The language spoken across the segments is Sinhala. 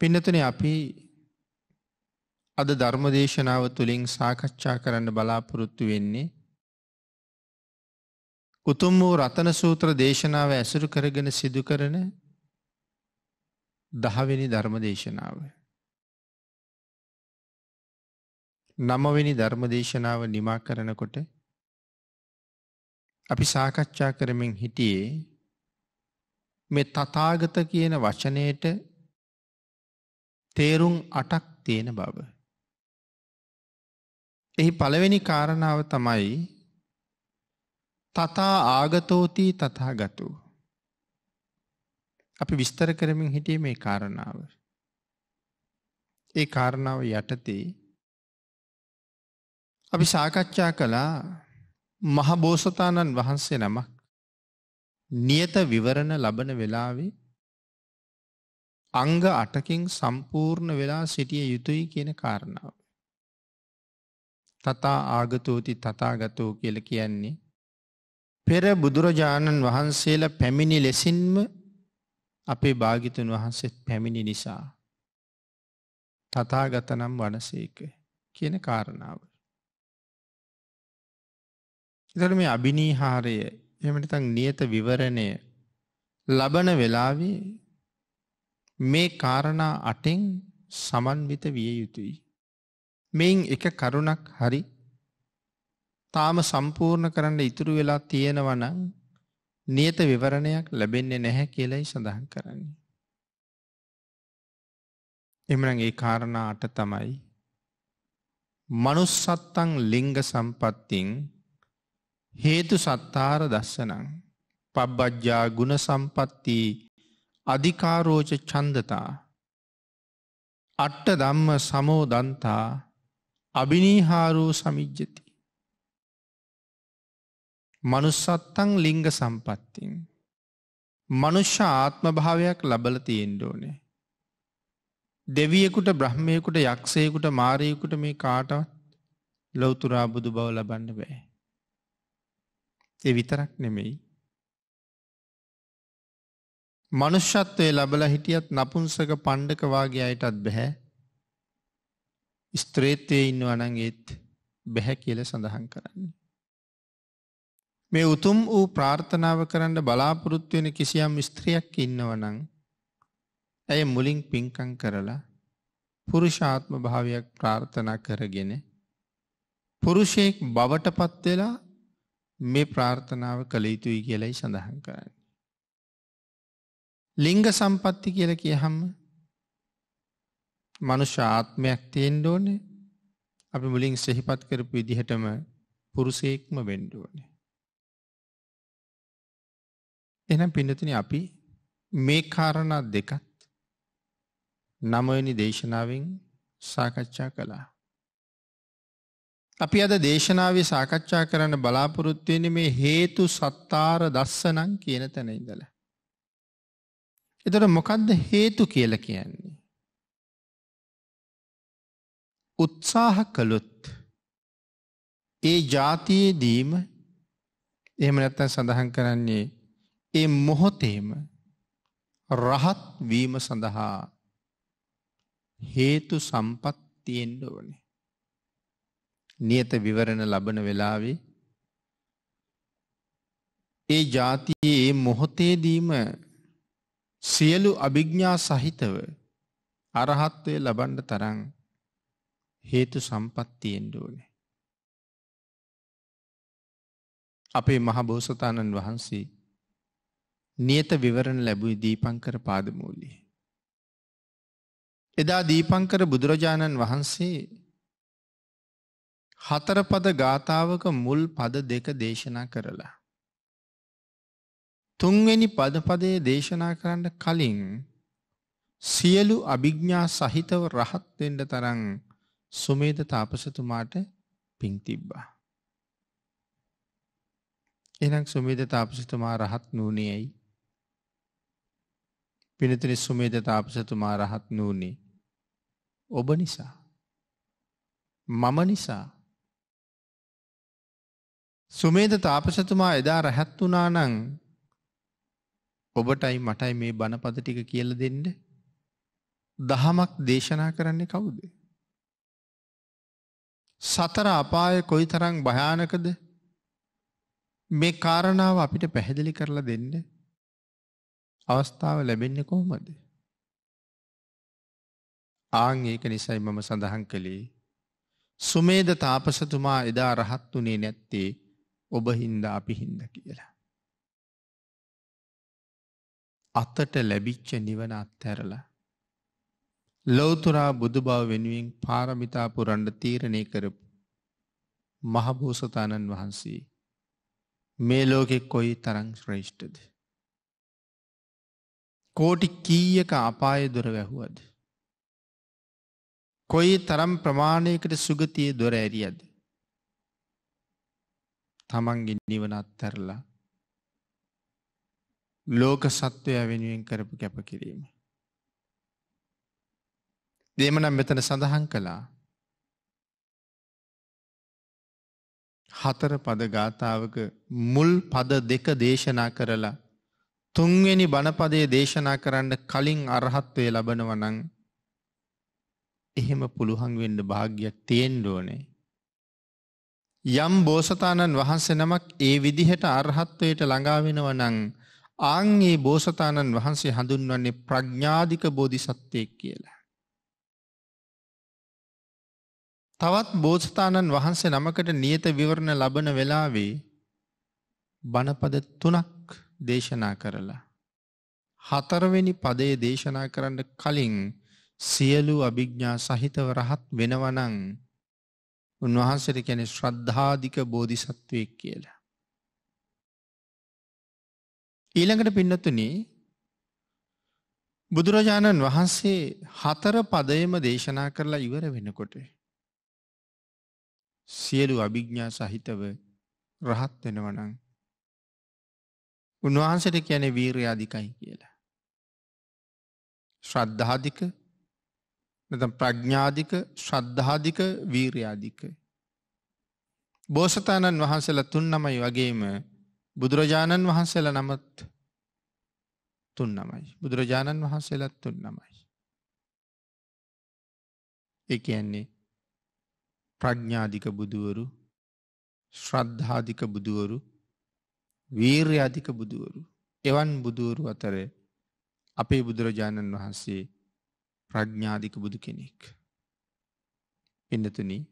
පින්නතුන අපි අද ධර්මදේශනාව තුළින් සාකච්ඡා කරන්න බලාපොරොත්තු වෙන්නේ උතුම් වූ රතන සූත්‍ර දේශනාව ඇසුරු කරගෙන සිදු කරන දහවෙනි ධර්මදේශනාව. නමවෙනි ධර්මදේශනාව නිමා කරනකොට අපි සාකච්ඡා කරමින් හිටියේ මේ තතාගත කියන වචනයට තේරුම් අටක් තියෙන බව. එහි පළවෙනි කාරණාව තමයි තතා ආගතෝතිී තතා ගතු. අපි විස්තර කරමින් හිටිය මේ කාරණාව. ඒ කාරණාව යටතේ අපි සාකච්ඡා කළා මහබෝසතාණන් වහන්සේ නමක් නියත විවරණ ලබන වෙලාවේ අංග අටකින් සම්පූර්ණ වෙලා සිටිය යුතුයි කියන කාරණාව. තතා ආගතෝති තතාගතෝ කියල කියන්නේ. පෙර බුදුරජාණන් වහන්සේලා පැමිණි ලෙසින්ම අපේ භාගිතුන් වහන්සේත් පැමිණි නිසා. තතාගතනම් වනසේක කියන කාරණාව. එතට මේ අභිනීහාරය එමටතන් නියත විවරණය ලබන වෙලාවේ මේ කාරණා අටෙන් සමන්විත විය යුතුයි. මෙයින් එක කරුණක් හරි තාම සම්පූර්ණ කරන්න ඉතුරු වෙලා තියෙනවනං නියත විවරණයක් ලැබෙන්නේ නැහැ කියලයි සඳහන් කරන්නේ. එමන ඒ කාරණාට තමයි. මනුස්සත්තං ලිංග සම්පත්තිං හේතු සත්තාර දස්සනං. පබ්බජ්ජා ගුණ සම්පත්තිී අධිකාරෝච චන්දතා අට්ට දම්ම සමෝදන්තා අභිනීහාරෝ සමිජ්ජති. මනුස්සත්තං ලිංග සම්පත්තින්. මනුෂ්‍ය ආත්ම භාවයක් ලබල තියෙන්ඩෝනේ. දෙවියෙකුට බ්‍රහ්මයකුට යක්ෂයකුට මාරයකුට මේ කාටවත් ලොවතුරා බුදු බව ලබන්න බෑ. එ විතරක් නෙමෙයි. මනුෂ්‍යත්වය ලබලා හිටියත් නපුංසක පණ්ඩක වාගේ අයටත් බැහැ. ස්ත්‍රේත්වයේ ඉන්නවා නම් ඒත් බැහැ කියලා සඳහන් කරන්නේ. මේ උතුම් වූ ප්‍රාර්ථනාව කරන්න බලාපොරොත්තු වෙන කිසියම් ස්ත්‍රියක් ඉන්නවා නම් ඇය මුලින් පින්කම් කරලා පුරුෂාත්ම භාවයක් ප්‍රාර්ථනා කරගෙන පුරුෂයෙක් බවට පත් වෙලා මේ ප්‍රාර්ථනාව කළ යුතුයි කියලයි සඳහන් කරන්නේ. ලිංග සම්පත්ති කියල කිය හම මනුෂ්‍ය ආත්මයක් තියෙන් ඕන අපි මුලින් සෙහිපත් කරපු විදිහටම පුරුසේක්ම වෙන්ඩුවන. එනම් පිඩතින අපි මේ කාරණා දෙකත් නමවැනි දේශනාවෙන් සාකච්ඡා කළා. අපි අද දේශනාව සාකච්ඡා කරන්න බලාපොරොත්වවෙන මේ හේතු සත්තාර දස්සනං කියන තැන ඉඳලා. එතොට මොකක්ද හේතු කියල කියන්නේ. උත්සාහ කළොත් ඒ ජාතියේ දීම එහෙම නැත්තන් සඳහන් කරන්නේ ඒ මොහොතේම රහත් වීම සඳහා හේතු සම්පත්තියෙන්ඩ ඕනේ. නියත විවරණ ලබන වෙලාවේ ඒ ජාතියේ මොහොතේදීම සියලු අභිග්ඥා සහිතව අරහත්වය ලබන්ඩ තරං හේතු සම්පත්තියෙන්ඩුවනේ. අපේ මහබෝසතාණන් වහන්සේ නියත විවරණ ලැබුයි දීපංකර පාදමූලි. එදා දීපංකර බුදුරජාණන් වහන්සේ හතරපද ගාථාවක මුල් පද දෙක දේශනා කරලා. තුන්වැනි පදපදය දේශනා කරන්න කලින් සියලු අභිග්ඥා සහිතව රහත්වෙන්ඩ තරන් සුමේද තාපසතුමාට පින් තිබ්බා. එනම් සුමේද තාපසතුමා රහත් නූනේ ඇයි. පිනතිනි සුමේද තාපසතුමා රහත් නූනේ ඔබ නිසා මම නිසා සුමේද තාපසතුමා එදා රැහැත් වනානං ඔබටයි මටයි මේ බණපද ටික කියලා දෙන්න දහමක් දේශනා කරන්නේ කවුද? සතර අපාය කොයිතරම් භයානකද? මේ කාරණාව අපිට පැහැදිලි කරලා දෙන්න අවස්ථාව ලැබෙන්නේ කොහොමද? ආන් ඒක නිසයි මම සඳහන් කළේ සුමේද තාපසතුමා එදා රහත් වුණේ නැත්තේ ඔබ හින්දා අපි හින්දා කියලා. අතට ලැබිච්ච නිවන අත්හැරලා. ලෞතුරා බුදු බව වෙනුවෙන් පාරමිතා පුරන්ඩ තීරණය කරපු. මහබෝසතාණන් වහන්සේ. මේ ලෝකෙ කොයි තරං ශ්‍රේෂ්ඨද. කෝටි කීයක අපාය දොර වැැහුවද. කොයි තරම් ප්‍රමාණයකට සුගතිය දොර ඇරියද. තමන්ගෙන් නිවනත් තරලා ලෝක සත්වය වෙනුවෙන් කරපු කැප කිරීම. දේමනම් මෙතන සඳහන් කළා හතර පද ගාථාවක මුල් පද දෙක දේශනා කරලා තුන්වෙනි බණපදයේ දේශනා කරන්න කලින් අරහත්වය ලබනවනං එහෙම පුළුහන් වෙන්න භාග්‍යයක් තියෙන්ඩ ඕනේ. යම් බෝසතාණන් වහන්සෙනමක් ඒ විදිහට අරහත්වයට ළඟාවෙනවනං ආංගේ බෝසතාණන් වහන්සේ හඳුන්වන්නේ ප්‍රඥාධික බෝධිසත්වයෙක් කියලා. තවත් බෝධස්ථානන් වහන්සේ නමකට නියත විවරණ ලබන වෙලාවේ බණපද තුනක් දේශනා කරලා. හතරවෙනි පදයේ දේශනා කරන්න කලින් සියලු අභිග්ඥා සහිතව රහත් වෙනවනං උන්වහන්සට කැනෙ ශ්‍රද්ධාධික බෝධිසත්වයක් කියලා. ඊළඟට පින්නතුනි බුදුරජාණන් වහන්සේ හතර පදයම දේශනා කරලා ඉවර වෙනකොට. සියලු අභිග්ඥා සහිතව රහත් වෙනවනං. උන්වහන්සට කියැන වීරයාධිකයි කියලා. ශ්‍රද්ධාධික නත ප්‍රඥාධික ශ්‍රද්ධාධික වීරයාධික. බෝසතාණන් වහන්සල තුන් නමයි වගේම බුදුරජාණන් වහන්සේලා නමත් තුන් නමයි. බුදුරජාණන් වහන්සේලත් තුන් නමයි. එකයන්නේ ප්‍රඥ්ඥාධික බුදුවරු ශ්‍රද්ධාධික බුදුවරු වීර්ය අධික බුදුවරු එවන් බුදුවරු අතර අපේ බුදුරජාණන් වහන්සේ ප්‍රඥ්ඥාධික බුදු කෙනෙක්. පින්නතුනී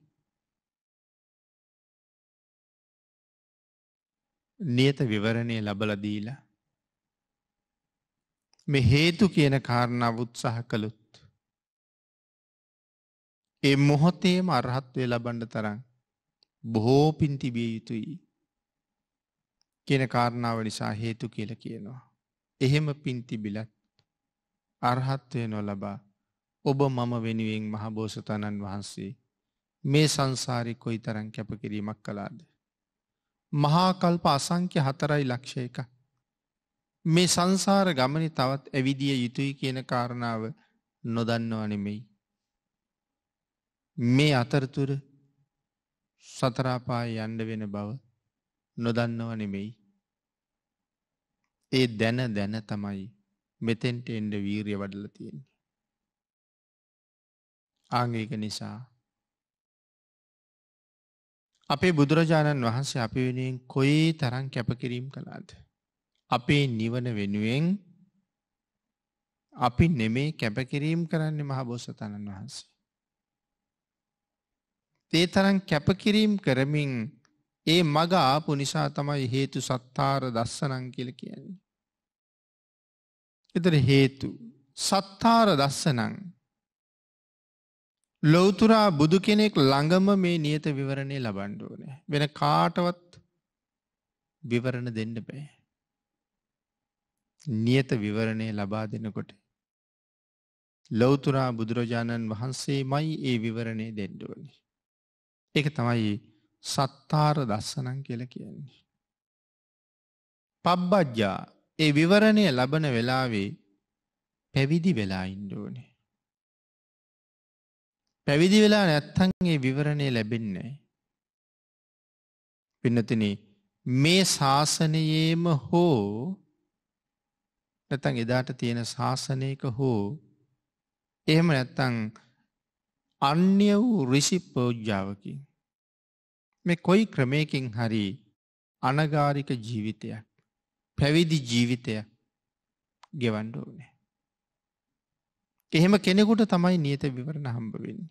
නියත විවරණය ලබල දීලා. මේ හේතු කියන කාරණාව උත්සාහ කළුත්. ඒ මොහොතේම අරහත්වය ලබන්ඩ තරන් බොහෝපින් තිබිය යුතුයි කියන කාරණාව නිසා හේතු කියල කියනවා. එහෙම පින්තිබිලත් අරහත්වය නොලබා ඔබ මම වෙනුවෙන් මහබෝසතණන් වහන්සේ මේ සංසාරි කොයි තරන් කැපකිරීමක් කලාද. මහාකල්ප අසංක්‍ය හතරයි ලක්ෂයක. මේ සංසාර ගමනි තවත් ඇවිදිය යුතුයි කියන කාරණාව නොදන්නව නෙමෙයි. මේ අතරතුර සතරාපාය යන්ඩ වෙන බව නොදන්නව නෙමෙයි. ඒ දැන දැන තමයි මෙතෙන්ට එන්ඩ වීරිය වඩල තියෙන්නේ. ආංගේක නිසා අපේ බුදුරජාණන් වහන්සේ අපි වෙනුවෙන් කොයි තරන් කැපකිරීම් කළාද. අපේ නිවන වෙනුවෙන් අපි නෙමේ කැපකිරීම් කරන්නේ මහබෝසතණන් වහන්සේ. තේ තරන් කැපකිරීම් කරමින් ඒ මග ආපු නිසා තමයි හේතු සත්තාර දස්සනං කියල කියන්නේ. එතර හේතු සත්තාර දස්සනං ලොවතුරා බුදු කෙනෙක් ළඟම මේ නියත විවරණය ලබන්ඩුවන. වෙන කාටවත් විවරණ දෙන්න බෑ. නියත විවරණය ලබා දෙනකොට. ලොවතුරා බුදුරජාණන් වහන්සේ මයි ඒ විවරණය දෙන්ඩුවනි. එක තමයි සත්තාර දස්සනන් කියල කියන්නේ. පබ්බජ්ජා ඒ විවරණය ලබන වෙලාවේ පැවිදි වෙලා ඉන්ඩෝනේ. පැවිදි වෙලා නැත්තන් ඒ විවරණය ලැබෙන්නේ. පින්නතින මේ ශාසනයේම හෝ නැතන් එදාට තියෙන ශාසනයක හෝ එහෙම නැත්තං අන්‍ය වූ රිසි පෝජ්ජාවකින්. මේ කොයි ක්‍රමයකින් හරි අනගාරික ජීවිතයක් පැවිදි ජීවිතය ගෙවන්ඩෝනෑ. එහෙම කෙනෙකුට තමයි නියත විවරණ හම්බ වෙන්නේ.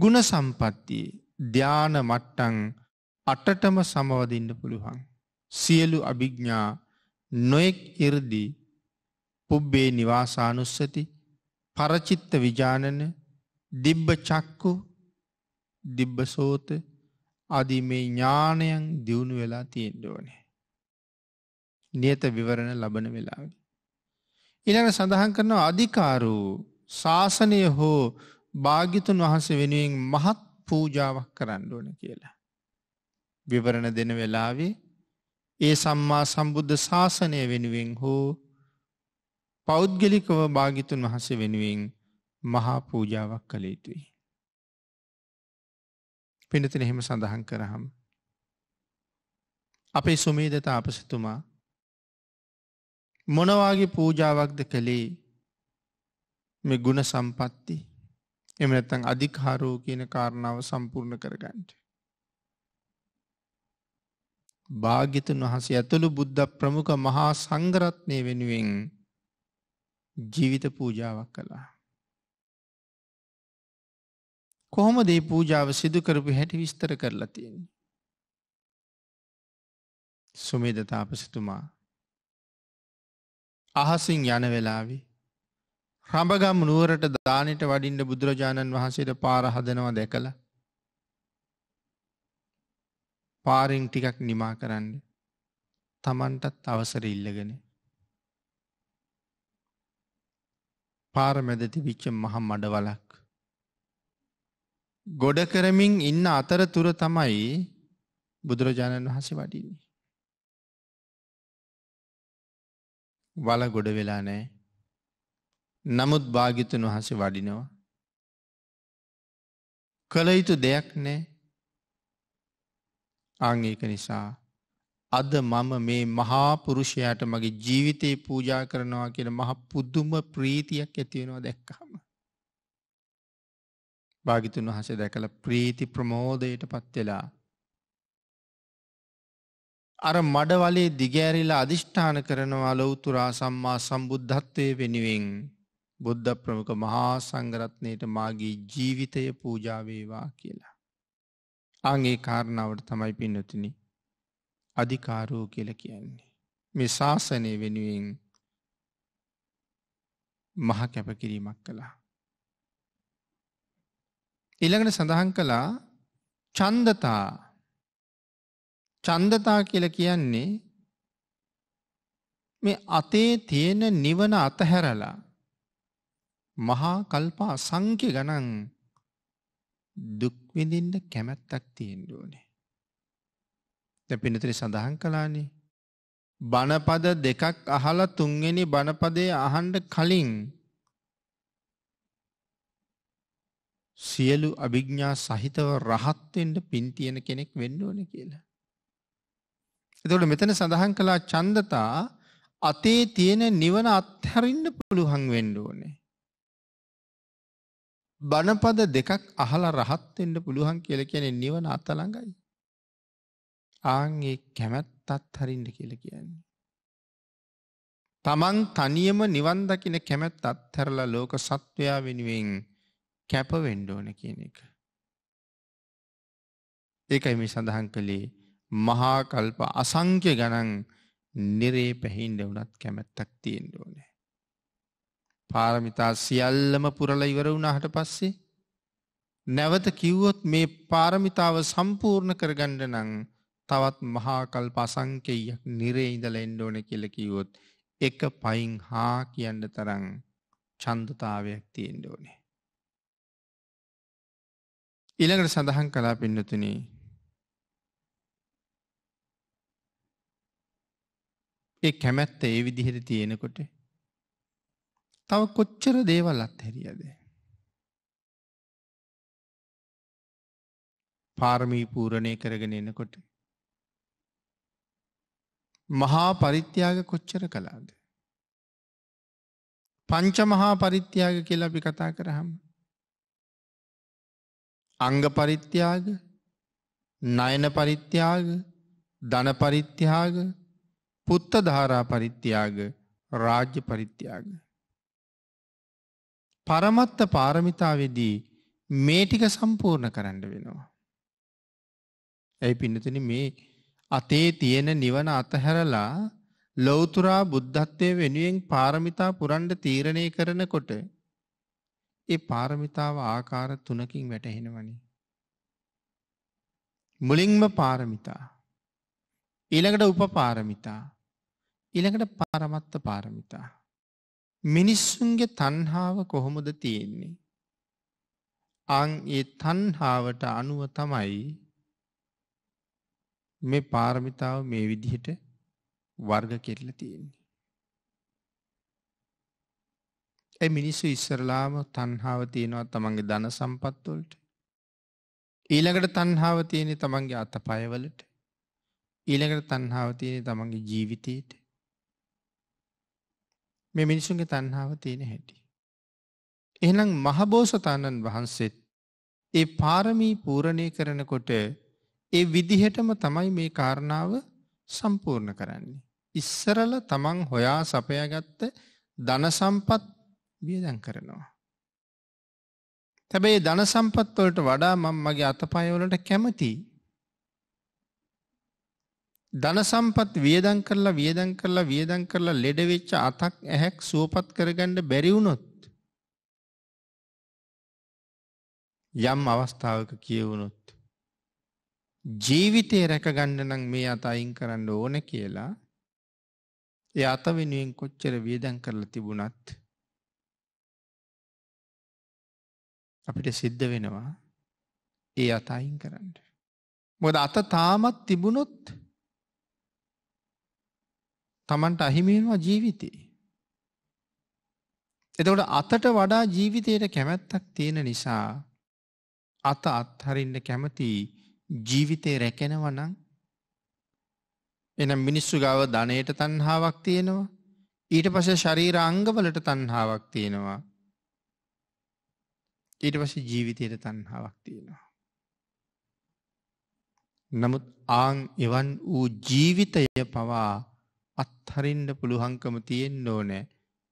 ගුණ සම්පත්තියේ ධ්‍යාන මට්ටං අටටම සමවදින්න පුළුවන්. සියලු අභිග්ඥා නොයෙක් ඉරදි පුබ්බේ නිවාසානුස්සති පරචිත්ත විජානන දිබ්බ චක්කු දිබ්බ සෝත අදි මේ ඥානයන් දියුණු වෙලා තියෙන්ඩෝනේ. නියත විවරණ ලබන වෙලාගේ. ඉළඟ සඳහන් කරනවා අධිකාරු ශාසනය හෝ භාගිතුන් වහන්සේ වෙනුවෙන් මහත් පූජාවක් කරන්න ඕන කියලා. විවරණ දෙන වෙලාවේ ඒ සම්මා සම්බුද්ධ ශාසනය වෙනුවෙන් හෝ පෞද්ගලිකව භාගිතුන් වහස වෙනුවෙන් මහා පූජාවක් කළ යුතුයි. පිනතින එහෙම සඳහන් කරහම්. අපේ සුමේදතා අපසතුමා මොනවාගේ පූජාවක්ද කළේ මේ ගුණ සම්පත්ති එම නැත්තං අධිකාරෝ කියන කාරණාව සම්පූර්ණ කරගන්නට. භාගිතන් වහසේ ඇතුළු බුද්ධ ප්‍රමුඛ මහා සංගරත්නය වෙනුවෙන් ජීවිත පූජාවක් කළා. කොහොම දේ පූජාව සිදුකරපු හැටි විස්තර කරලා තියෙන. සුමේද තාපසතුමා අහසින් යන වෙලාවි. රඹගම් නුවරට දානට වඩින්ට බුදුරජාණන් වහන්සේට පාරහදනවා දැකළ. පාරෙන් ටිකක් නිමා කරන්න. තමන්ටත් අවසර ඉල්ලගෙන. පාරමැදති විච්ච මහ මඩවලක්. ගොඩ කරමින් ඉන්න අතර තුර තමයි බුදුරජාණන් වහසේ වඩින්නේ. වල ගොඩ වෙලා නෑ. නමුත් භාගිතන් වහස වඩිනවා. කළයුතු දෙයක් නෑ ආංඒක නිසා. අද මම මේ මහාපුරුෂයට මගේ ජීවිතයේ පූජා කරනවා කියෙන මහ පුද්දුම ප්‍රීතියක් ඇතිවෙනවා දැක්කහම. භාගිතුන් වහස දැකළ ප්‍රීති ප්‍රමෝදයට පත්වෙලා අර මඩවලේ දිගෑරිලා අධිෂ්ඨාන කරනවා ලොවතුරා සම්මා සම්බුද්ධත්වය වෙනුවෙන් බුද්ධ ප්‍රමුඛ මහා සංගරත්නයට මාගේ ජීවිතය පූජාවේවා කියලා. අගේ කාරණාවට තමයි පින්නතිනි අධිකාරෝ කියල කියන්නේ. මේ ශාසනය වෙනුවෙන් මහ කැපකිරීමක් කළා. ඉළඟට සඳහන් කළා චන්දතා චන්දතා කියල කියන්නේ මේ අතේ තියෙන නිවන අතහැරලා මහා කල්පා සංඛ්‍ය ගණන් දුක්විඳින්ට කැමැත්තක් තියෙන්ඩුවනේ. ද පිනතිරි සඳහන් කලානේ. බණපද දෙකක් අහල තුන්ගෙනි බණපදේ අහන්ඩ කලින් සියලු අභිග්ඥා සහිතව රහත්වෙන්ට පින්තියන කෙනෙක් වෙන්න ඕන කියලා. එතකොට මෙතන සඳහන් කළා චන්දතා අතේ තියෙන නිවන අත්හැරින්න පුළුවන් වෙන්න ඕනේ. බණපද දෙකක් අහලා රහත් වෙන්න පුළුවන් කියලා කියන්නේ නිවන අත ළඟයි. ආන් ඒ කැමැත්ත අත්හරින්න කියලා කියන්නේ. තමන් තනියම නිවන් දකින කැමැත්ත අත්හැරලා ලෝක සත්වයා වෙනුවෙන් කැප වෙන්න ඕන කියන එක. ඒකයි මේ සඳහන් කළේ මහාකල්ප අසංක්‍ය ගණන් නිරේ පැහින්ඩ වනත් කැමැත්තක් තියෙන්ඩෝ නෑ. පාරමිතා සියල්ලම පුරල ඉවර වුණහට පස්සේ නැවත කිව්වොත් මේ පාරමිතාව සම්පූර්ණ කරගණ්ඩ නං තවත් මහාකල් පසංකෙයක් නිරේ ඉඳල එන්ඩෝන කෙල කිවොත් එක පයින් හා කියන්න තරං චන්දතාවයක් තියෙන්ඩෝනේ. ඉළඟට සඳහන් කලා පින්නතුනේ ඒ කැමැත්ත ඒ විදිහට තියෙනකොට තව කොච්චර දේවල් අත්හැරියද. පාර්මී පූරණය කරගෙන එනකොට. මහා පරිත්‍යාග කොච්චර කලාද. පංච මහා පරිත්‍යාග කියලා අපි කතා කරහම්. අංග පරිත්‍යාග නයන පරිත්‍යාග ධන පරිත්‍යාග පුත්ත ධාරා පරිත්‍යාග රාජ්‍ය පරිත්‍යාග. පරමත්ත පාරමිතාවේදී මේ ටික සම්පූර්ණ කරන්න වෙනවා. ඇයි පින්නතුන මේ අතේ තියෙන නිවන අතහැරලා ලෞතුරා බුද්ධත්වය වෙනුවෙන් පාරමිතා පුරන්ඩ තීරණය කරනකොට ඒ පාරමිතාව ආකාර තුනකින් වැටහෙනවනි. මුලින්ම පාරමිතා. ඊළඟට උපපාරමිතා ඉළඟට පාරමත්ත පාරමිතා. මිනිස්සුන්ගේ තන්හාාව කොහොමද තියෙන්නේ. අං ඒ තන්හාාවට අනුව තමයි මේ පාරමිතාව මේ විදිහට වර්ග කෙරල තියෙන්නේ. ඇ මිනිස්සු ඉස්සරලාම තන්හාාව තියෙනවා තමන්ගේ දන සම්පත්වලට. ඊළඟට තන්හාාව තියෙනෙ තමන්ගේ අත පයවලට ඊළඟට තන්හාාව තියෙනෙ තමන්ගේ ජීවිතයට මේ මිනිසුන්ගේ තන්හාාව තියෙන හැටි. එහනම් මහබෝසතාණන් වහන්සේත් ඒ පාරමී පූරණය කරනකොට ඒ විදිහටම තමයි මේ කාරණාව සම්පූර්ණ කරන්නේ. ඉස්සරල තමන් හොයා සපයගත්ත ධනසම්පත් වියදැන් කරනවා. තැබැයි ධනසම්පත්වලට වඩා මං මගේ අතපයවලට කැමතියි ධන සම්පත් වියදම් කරලා වියදම් කරලා වියදම් කරලා ලෙඩ වෙච්ච අතක් ඇහැක් සුවපත් කරගන්න බැරි වුණොත් යම් අවස්ථාවක කියවුණොත් ජීවිතේ රැකගන්න නම් මේ අත අයින් කරන්න ඕන කියලා ඒ අත වෙනුවෙන් කොච්චර වියදම් කරලා තිබුණත් අපිට සිද්ධ වෙනවා ඒ අත අයින් කරන්න. මොකද අත තාමත් තිබුණොත් තමන්ට අහිමි වෙනවා ජීවිතේ. එතකොට අතට වඩා ජීවිතයට කැමැත්තක් තියෙන නිසා අත අත්හරින්න කැමති ජීවිතේ රැකෙනව නම් එනම් මිනිස්සු ගාව ධනයට තණ්හාවක් තියෙනවා ඊට පස්සේ ශරීර අංගවලට තණ්හාවක් තියෙනවා ඊට පස්සේ ජීවිතයට තණ්හාවක් තියෙනවා නමුත් ආන් එවන් වූ ජීවිතය පවා අත්හරින්ට පුළුහංකම තියෙන් ඕනෑ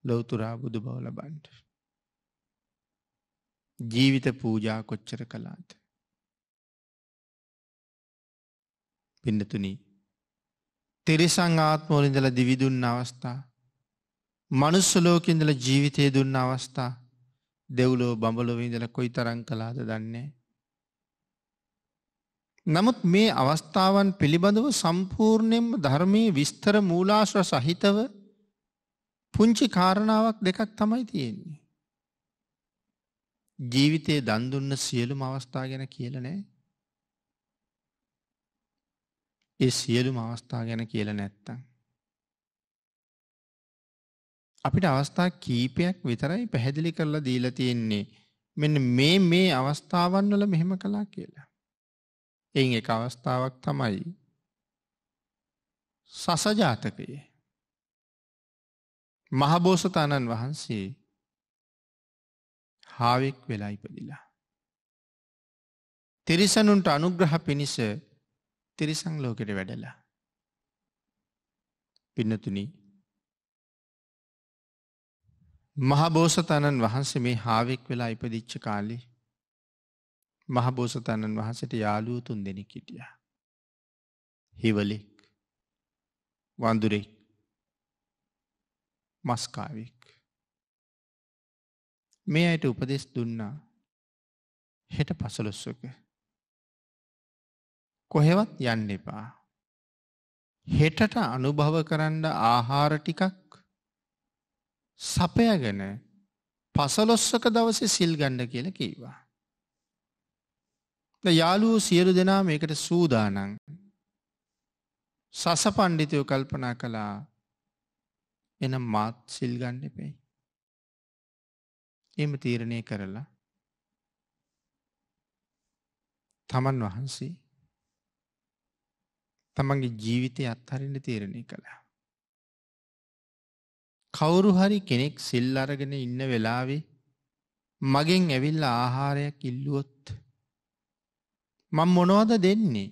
ලොවතුරා බුදු බව ලබන්ට. ජීවිත පූජා කොච්චර කලාද. පිඩතුනී තෙරෙසං ආත්මෝලින්දල දිවිදුන්න අවස්ථා මනුස්සලෝකින්දල ජීවිතය දුන්න අවස්ථා දෙව්ලෝ බඹලොවිදල කොයි තරං කලාද දන්නේ නමුත් මේ අවස්ථාවන් පිළිබඳව සම්පූර්ණයෙන්ම ධර්මයේ විස්තර මූලාශ්‍ර සහිතව පුංචි කාරණාවක් දෙකක් තමයි තියෙන්නේ. ජීවිතයේ දන්දුන්න සියලුම අවස්ථා ගැන කියල නෑ. ඒ සියලුම අවස්ථා ගැන කියල නැත්තං. අපිට අවස්ථා කීපයක් විතරයි පැහැදිලි කරලා දීලා තියෙන්නේ මෙන්න මේ මේ අවස්ථාවන් වල මෙහෙම කලා කියලා. එයින් එක අවස්ථාවක් තමයි සසජාතකයේ මහබෝසතාණන් වහන්සේ හාවෙක් වෙලා ඉපදිලා. තිරිසනුන්ට අනුග්‍රහ පිණිස තිරිසං ලෝකෙට වැඩලා. පින්නතුනි මහබෝසතාණන් වහන්සේ මේ හාවෙක් වෙලා ඉපදිච්ච කාලේ මහබෝසතණන් වහසට යාලුවතුන් දෙනෙ කිටිය. හිවලෙක් වඳුරෙක් මස්කාවෙක්. මේ අයට උපදෙස් දුන්නා හෙට පසලොස්සක. කොහෙවත් යන්න එපා. හෙටට අනුභව කරන්න ආහාර ටිකක් සපයගෙන පසලොස්සක දවස සිල්ගණ්ඩ කියල කීවා. යාලුවෝ සියලු දෙනා මේකට සූදානන්. සස පණ්ඩිතයෝ කල්පනා කළා එනම් මාත් සිල්ගන්න එපෙයි. එම තීරණය කරලා තමන් වහන්සේ තමන්ගේ ජීවිතය අත්හරන්න තීරණය කළා. කවුරු හරි කෙනෙක් සිල් අරගෙන ඉන්න වෙලාවේ මගෙන් ඇවිල්ල ආහාරයක් ඉල්ලුවොත් මං මොනවද දෙන්නේ.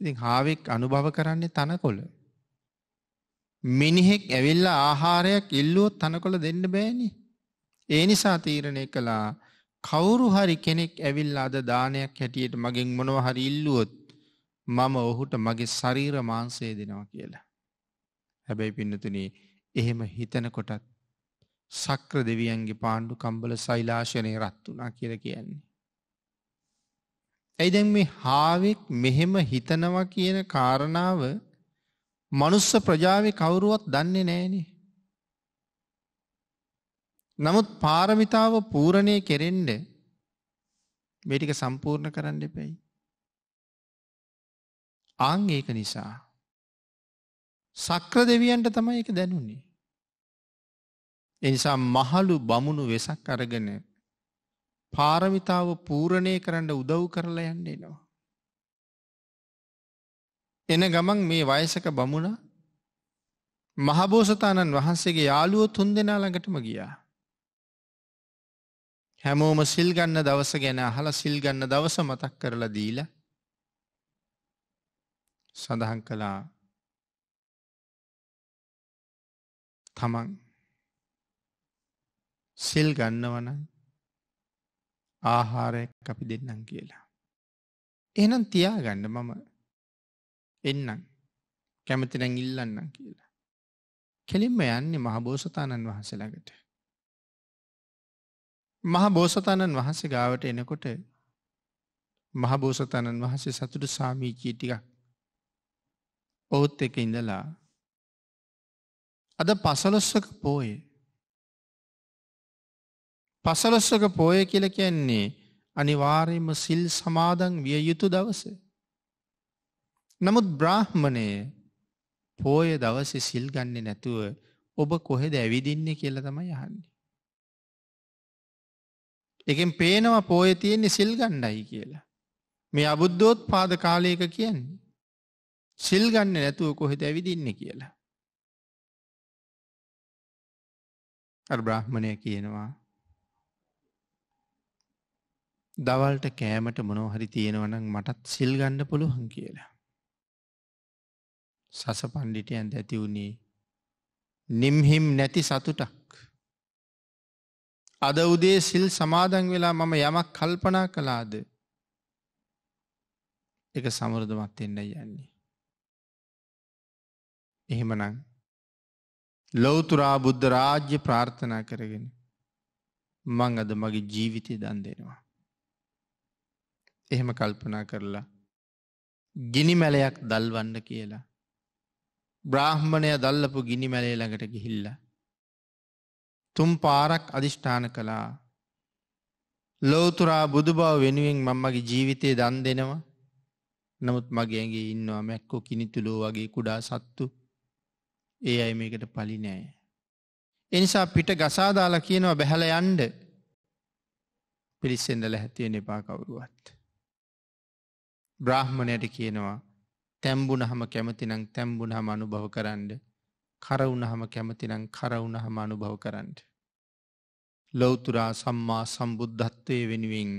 ඉතින් හාවෙක් අනුභව කරන්නේ තනකොළ. මිනිහෙක් ඇවිල්ලා ආහාරයක් ඉල්ලුවොත් තනකොළ දෙන්න බෑනි. ඒ නිසා තීරණය කළා කවුරු හරි කෙනෙක් ඇවිල්ලා අද දානයක් හැටියට මගෙන් මොනව හරි ඉල්ලුවොත් මම ඔහුට මගේ ශරීර මාංසය දෙනවා කියලා. හැබැයි පින්නතුනේ එහෙම හිතනකොටත් සක්‍ර දෙවියන්ගේ පාණ්ඩු කම්බල සෛලාශනය රත් වනා කියල කියන්නේ. ඇයි දැන් මේ හාවෙක් මෙහෙම හිතනවා කියන කාරණාව මනුස්ස ප්‍රජාවේ කවුරුවත් දන්නේ නෑනේ. නමුත් පාරමිතාව පූරණය කෙරෙන්ඩ මේටික සම්පූර්ණ කරන්න එපැයි. ආං ඒක නිසා. සක්‍ර දෙවියන්ට තමයි එක දැනුන්නේ. එනිසා මහලු බමුණු වෙසක් අරගෙන පාරමිතාව පූරණය කරන්න උදව් කරලා යන්නේ නවා. එන ගමන් මේ වයසක බමුණ මහබෝසතාණන් වහන්සේගේ යාළුව තුන් දෙනා ළඟටම ගියා. හැමෝම සිල්ගන්න දවස ගැන අහල සිල්ගන්න දවස මතක් කරලා දීල සඳහන් කළා තමන් සිල් ගන්නවනයි ආහාරයක් අපි දෙන්නම් කියලා. එහනම් තියාගන්න මම එන්නම් කැමතිනැ ඉල්ලන්නම් කියලා. කෙලින්ම යන්නේ මහබෝසතාණන් වහසළඟට. මහබෝසතාණන් වහන්සේ ගාවට එනකොට මහබෝසතාණන් වහන්සේ සතුට සාමීචී ටිකක් ඔවුත් එක ඉඳලා අද පසලොස්සක පෝයේ පසලස්සක පෝය කියල කියන්නේ අනිවාර්යම සිල් සමාදන් විය යුතු දවස. නමුත් බ්‍රාහ්මණය පෝය දවස සිල් ගන්නේ නැතුව ඔබ කොහෙද ඇවිදින්නේ කියල තමයි යහන්නේ. එකෙන් පේනවා පෝය තියෙන්නේ සිල් ගණ්ඩයි කියලා. මේ අබුද්ධෝත් පාද කාලයක කියන්නේ. සිල් ගන්න නැතුව කොහෙද ඇවිදින්නේ කියලා. අර් බ්‍රාහ්මණය කියනවා දවල්ට කෑමට මොනෝහරි තියෙනවනම් මටත් සිල් ගණ්ඩ පුළුවන් කියලා. සස පණ්ඩිටයන් ඇති වුණේ නිම්හිම් නැති සතුටක්. අද උදේ සිල් සමාදන් වෙලා මම යමක් කල්පනා කලාද එක සමුරදමත් එන්න යන්නේ. එහෙමනං ලොවතුරා බුද්ධ රාජ්‍ය ප්‍රාර්ථනා කරගෙන මං අද මගේ ජීවිතය දන් දෙෙනවා. එහෙම කල්පනා කරලා. ගිනිමැලයක් දල්වන්න කියලා. බ්‍රාහ්මණය දල්ලපු ගිනිමැලේ ළඟට ගිහිල්ල. තුම් පාරක් අධිෂ්ඨාන කළා. ලෝතුරා බුදු බව වෙනුවෙන් මංමගේ ජීවිතය දන් දෙනවා. නමුත් මගේ ඇගේ ඉන්නවා මැක්කෝ කිනිතුලෝ වගේ කුඩා සත්තු ඒ අයි මේකට පලිනෑ. එනිසා පිට ගසාදාලා කියනවා බැහැල යන්ඩ පිරිස්සෙන්දල හැතියෙන් එපා කවුරුවත්. බ්‍රාහ්මණයට කියනවා තැම්බුණහම කැමතිනං තැම්බුණහම අනුභව කරන්න කරවුණහම කැමතිනං කරවුණහම අනුභව කරන්න. ලොවතුරා සම්මා සම්බුද්ධත්වය වෙනුවෙන්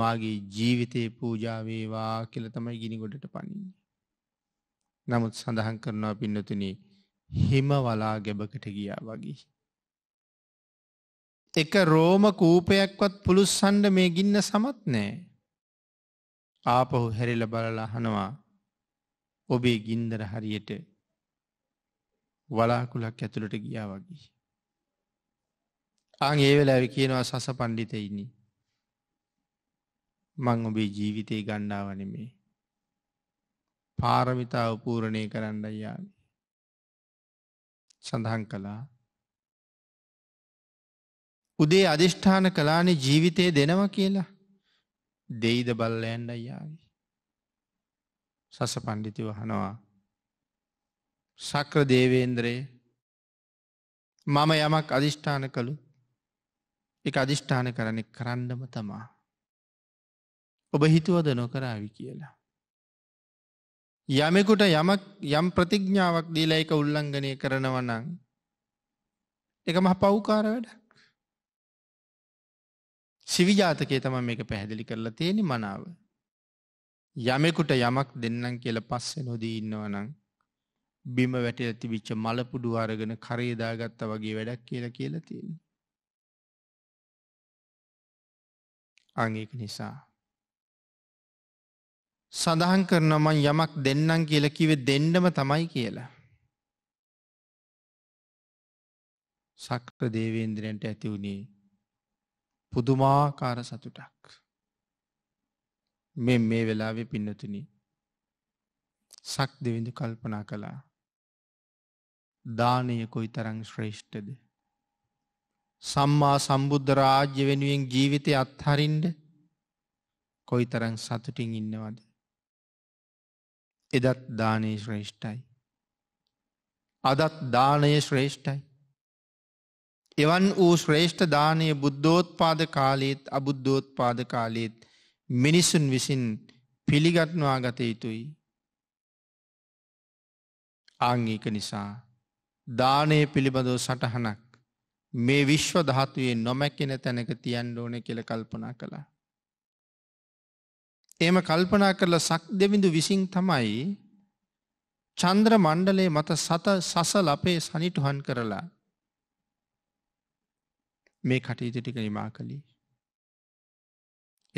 මාගේ ජීවිතයේ පූජාවේවා කියල තමයි ගිනිගොඩට පණින්නේ. නමුත් සඳහන් කරනවා පින්නතුනේ හිමවලා ගැබකට ගියා වගේ. එක රෝම කූපයක්වත් පුළුස්සන්ඩ මේ ගින්න සමත් නෑ. ආපහු හැරිල බලල අහනවා ඔබේ ගින්දර හරියට වලාකුලක් ඇතුළට ගියා වගේ. අං ඒ වෙලාව කියනවා සස පණ්ඩිතයිනි මං ඔබේ ජීවිතය ගණ්ඩාවනමේ පාරමිතා උපූරණය කරන්න යාමි. සඳහන් කළා උදේ අධිෂ්ඨාන කලානේ ජීවිතය දෙනවා කියලා දෙයිද බල්ලයන්ඩ අයියාගේ. සස පණ්ඩිති වහනවා. සක්‍ර දේවේන්ද්‍රයේ මම යමක් අධිෂ්ඨාන කළු එක අධිෂ්ඨාන කරන කරන්නම තමා. ඔබ හිතුවද නොකරාවි කියලා. යමෙකුට යමක් යම් ප්‍රතිඥ්ඥාවක් දීලා එක උල්ලංගනය කරනවනං එක මහ පව්කාර වැඩ. සිවිජාතකය තම මේක පැහැදිලි කරලා තියෙන මනාව. යමෙකුට යමක් දෙන්නම් කියල පස්සෙ නොදී ඉන්නවනං බිම වැට ඇතිවිච්ච මලපුඩු අරගෙන කරේදාගත්ත වගේ වැඩක් කියලා කියලා තියෙන. අංඒක නිසා. සඳහන් කරනමන් යමක් දෙන්නම් කියල කිවේ දෙන්නම තමයි කියලා. සක්‍ර දේවේන්ද්‍රයන්ට ඇති වුණේ පුදුමාකාර සතුටක්. මෙ මේ වෙලාවෙ පින්නතුනි සක් දෙවිඳු කල්පනා කළා. දානය කොයි තරං ශ්‍රේෂ්ඨද. සම්මා සම්බුද්ධ රාජ්‍ය වෙනුවෙන් ජීවිතය අත්හරින්ට කොයි තරං සතුටින් ඉන්නවද. එදත් දානය ශ්‍රේෂ්ඨයි. අදත් දානය ශ්‍රේෂ්ඨයි. එවන් වූ ශ්‍රේෂ්ඨ දානය බුද්ධෝත්පාද කාලයේත් අබුද්ධෝත්පාද කාලයේත් මිනිසුන් විසින් පිළිගත්නවා ගත යුතුයි. ආංගික නිසා දානය පිළිබඳව සටහනක් මේ විශ්ව ධාතුවේ නොමැකෙන තැනක තියන්න ඕන කියල කල්පනා කළා. එම කල්පනා කරලා සක් දෙවිඳු විසින් තමයි චන්ද්‍ර මණ්ඩලේ මත සත සස ලපේ සනිටුහන් කරලා මේ කටයුතු ටික නිමා කළේ.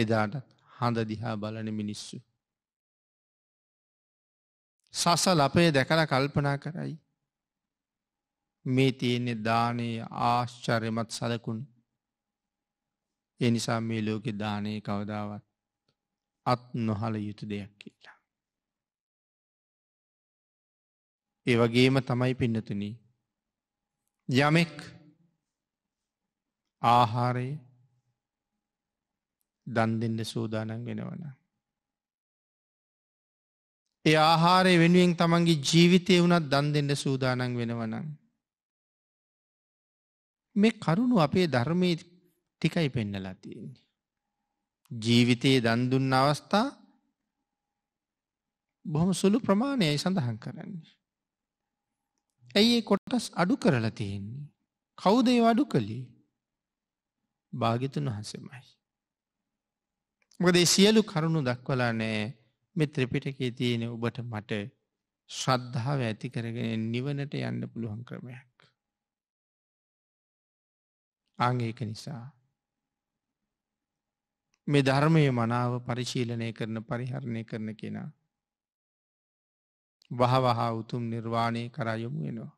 එදාටත් හඳ දිහා බලන මිනිස්සු. සස ලපය දැකල කල්පනා කරයි. මේ තියෙන්නේ දානයේ ආශ්චර්යමත් සලකුණ. ඒ නිසා මේ ලෝකෙ දානයේ කවදාවත් අත් නොහල යුතු දෙයක් කියලා. ඒ වගේම තමයි පින්නතුනී. යමෙක් ආහාරය දන් දෙන්න සූදානන් වෙනවන. ඒ ආහාරය වෙනුවෙන් තමන්ගේ ජීවිතය වුණත් දන් දෙන්න සූදානන් වෙනවනම්. මේ කරුණු අපේ ධර්මය ටිකයි පෙන්නලා තියෙන්නේ. ජීවිතයේ දන්දුන්න අවස්ථා බොහොම සුළු ප්‍රමාණයයි සඳහන් කරන්නේ. ඇයි කොටස් අඩු කරලා තියෙන්නේ. කවුදේ අඩු කළේ භාගිතුන් වහන්සේමයි. මොකද සියලු කරුණු දක්වලා නෑ මෙ ත්‍රපිටකේ තියෙන ඔබට මට ශ්‍රද්ධාව ඇති කරගෙන නිවනට යන්න පුළුවන් ක්‍රමයක්. ආංඒක නිසා. මේ ධර්මය මනාව පරිශීලනය කරන පරිහරණය කරන කෙනා. වහවහා උතුම් නිර්වාණය කරයොමු වෙනවා.